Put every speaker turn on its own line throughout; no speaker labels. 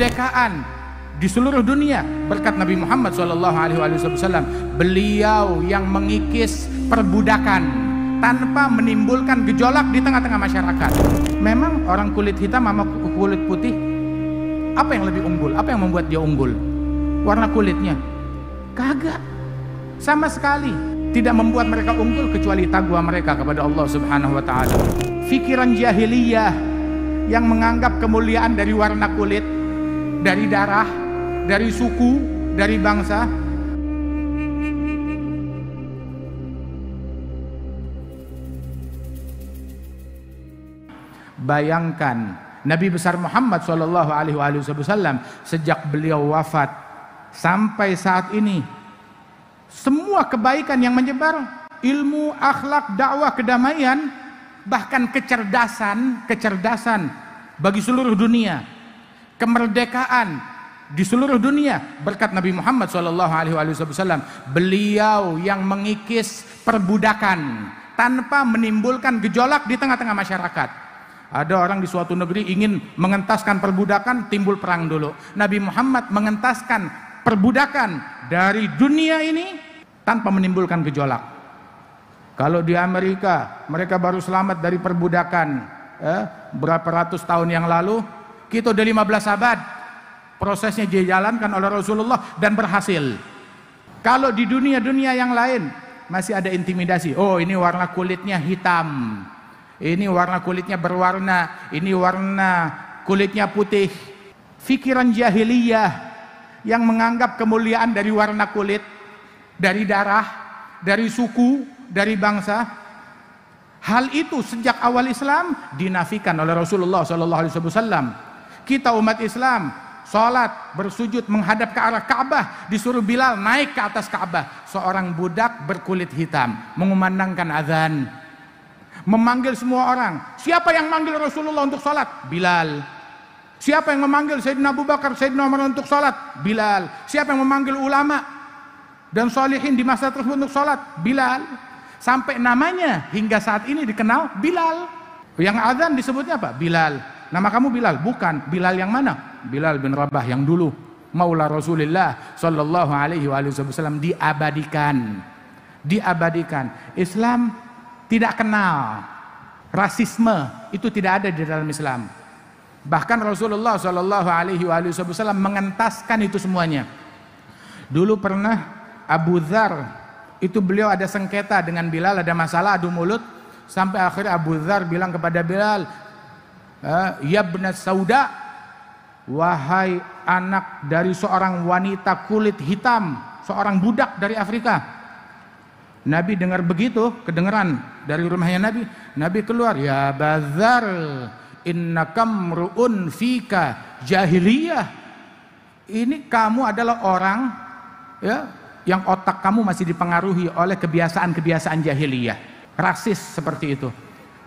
kemerdekaan di seluruh dunia berkat Nabi Muhammad SAW. Beliau yang mengikis perbudakan tanpa menimbulkan gejolak di tengah-tengah masyarakat. Memang orang kulit hitam sama kulit putih apa yang lebih unggul? Apa yang membuat dia unggul? Warna kulitnya. Kagak. Sama sekali tidak membuat mereka unggul kecuali tagwa mereka kepada Allah Subhanahu wa taala. Fikiran jahiliyah yang menganggap kemuliaan dari warna kulit dari darah, dari suku, dari bangsa, Bayangkan Nabi besar Muhammad Shallallahu Alaihi Wasallam sejak beliau wafat sampai saat ini semua kebaikan yang menyebar ilmu, akhlak, dakwah, kedamaian bahkan kecerdasan kecerdasan bagi seluruh dunia kemerdekaan di seluruh dunia berkat Nabi Muhammad saw Beliau yang mengikis perbudakan tanpa menimbulkan gejolak di tengah-tengah masyarakat. Ada orang di suatu negeri ingin mengentaskan perbudakan, timbul perang dulu. Nabi Muhammad mengentaskan perbudakan dari dunia ini tanpa menimbulkan gejolak. Kalau di Amerika, mereka baru selamat dari perbudakan eh, berapa ratus tahun yang lalu, kita udah 15 abad. Prosesnya dijalankan oleh Rasulullah dan berhasil. Kalau di dunia-dunia yang lain masih ada intimidasi. Oh, ini warna kulitnya hitam. Ini warna kulitnya berwarna, ini warna kulitnya putih. Fikiran jahiliyah yang menganggap kemuliaan dari warna kulit, dari darah, dari suku, dari bangsa. Hal itu sejak awal Islam dinafikan oleh Rasulullah SAW kita umat Islam sholat bersujud menghadap ke arah Ka'bah disuruh Bilal naik ke atas Ka'bah seorang budak berkulit hitam mengumandangkan azan memanggil semua orang siapa yang manggil Rasulullah untuk sholat? Bilal Siapa yang memanggil Sayyidina Abu Bakar, Sayyidina Umar untuk sholat? Bilal. Siapa yang memanggil ulama dan solihin di masa tersebut untuk sholat? Bilal. Sampai namanya hingga saat ini dikenal Bilal. Yang azan disebutnya apa? Bilal nama kamu Bilal? Bukan. Bilal yang mana? Bilal bin Rabah yang dulu. Maula Rasulullah Shallallahu Alaihi Wasallam diabadikan, diabadikan. Islam tidak kenal rasisme itu tidak ada di dalam Islam. Bahkan Rasulullah Shallallahu Alaihi Wasallam mengentaskan itu semuanya. Dulu pernah Abu Dhar itu beliau ada sengketa dengan Bilal ada masalah adu mulut sampai akhirnya Abu Dhar bilang kepada Bilal Ya benar Sauda Wahai anak dari seorang wanita kulit hitam Seorang budak dari Afrika Nabi dengar begitu kedengeran dari rumahnya Nabi Nabi keluar Ya Bazar Inna ru'un fika jahiliyah Ini kamu adalah orang ya yang otak kamu masih dipengaruhi oleh kebiasaan kebiasaan jahiliyah rasis seperti itu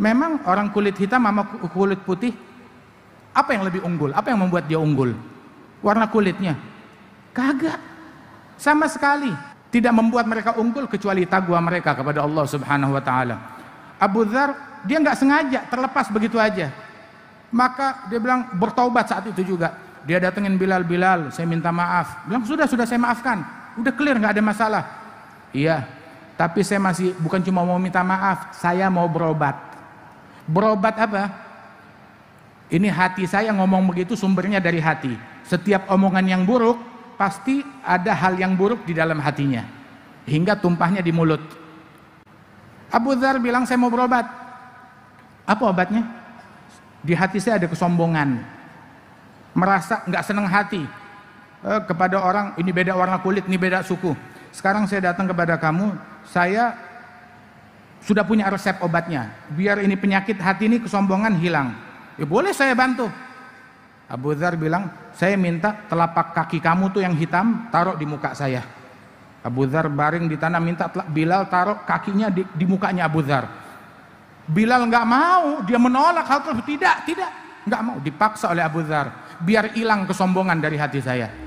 Memang orang kulit hitam sama kulit putih apa yang lebih unggul? Apa yang membuat dia unggul? Warna kulitnya? Kagak. Sama sekali tidak membuat mereka unggul kecuali tagwa mereka kepada Allah Subhanahu wa taala. Abu Dzar dia nggak sengaja terlepas begitu aja. Maka dia bilang bertaubat saat itu juga. Dia datengin Bilal, Bilal, saya minta maaf. Bilang sudah sudah saya maafkan. Udah clear nggak ada masalah. Iya, tapi saya masih bukan cuma mau minta maaf, saya mau berobat. Berobat apa? Ini hati saya ngomong begitu sumbernya dari hati. Setiap omongan yang buruk pasti ada hal yang buruk di dalam hatinya hingga tumpahnya di mulut. Abu Dhar bilang saya mau berobat. Apa obatnya? Di hati saya ada kesombongan, merasa nggak senang hati eh, kepada orang ini beda warna kulit, ini beda suku. Sekarang saya datang kepada kamu, saya sudah punya resep obatnya. Biar ini penyakit hati ini kesombongan hilang. Ya boleh saya bantu. Abu Dhar bilang, saya minta telapak kaki kamu tuh yang hitam taruh di muka saya. Abu Dhar baring di tanah minta Bilal taruh kakinya di, di mukanya Abu Dhar. Bilal nggak mau, dia menolak hal tersebut. Tidak, tidak, nggak mau. Dipaksa oleh Abu Dhar. Biar hilang kesombongan dari hati saya.